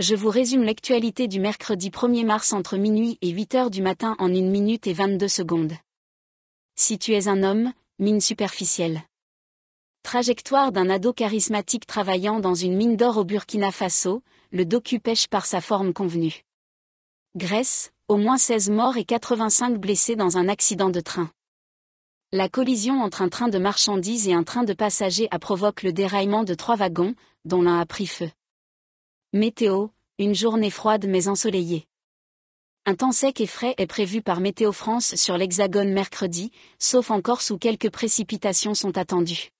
Je vous résume l'actualité du mercredi 1er mars entre minuit et 8 heures du matin en 1 minute et 22 secondes. Si tu es un homme, mine superficielle. Trajectoire d'un ado charismatique travaillant dans une mine d'or au Burkina Faso, le docu pêche par sa forme convenue. Grèce, au moins 16 morts et 85 blessés dans un accident de train. La collision entre un train de marchandises et un train de passagers a provoqué le déraillement de trois wagons, dont l'un a pris feu. Météo, une journée froide mais ensoleillée. Un temps sec et frais est prévu par Météo France sur l'Hexagone mercredi, sauf en Corse où quelques précipitations sont attendues.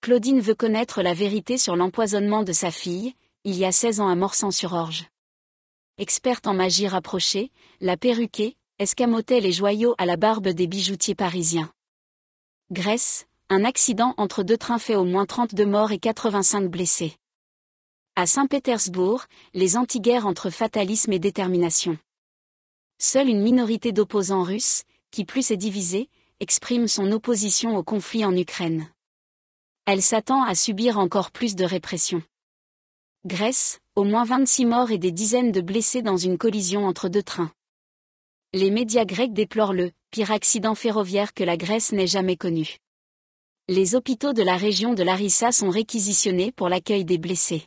Claudine veut connaître la vérité sur l'empoisonnement de sa fille, il y a 16 ans à Morsan-sur-Orge. Experte en magie rapprochée, la perruquée, escamotait les joyaux à la barbe des bijoutiers parisiens. Grèce, un accident entre deux trains fait au moins 32 morts et 85 blessés. À Saint-Pétersbourg, les anti-guerres entre fatalisme et détermination. Seule une minorité d'opposants russes, qui plus est divisée, exprime son opposition au conflit en Ukraine. Elle s'attend à subir encore plus de répression. Grèce, au moins 26 morts et des dizaines de blessés dans une collision entre deux trains. Les médias grecs déplorent le pire accident ferroviaire que la Grèce n'ait jamais connu. Les hôpitaux de la région de Larissa sont réquisitionnés pour l'accueil des blessés.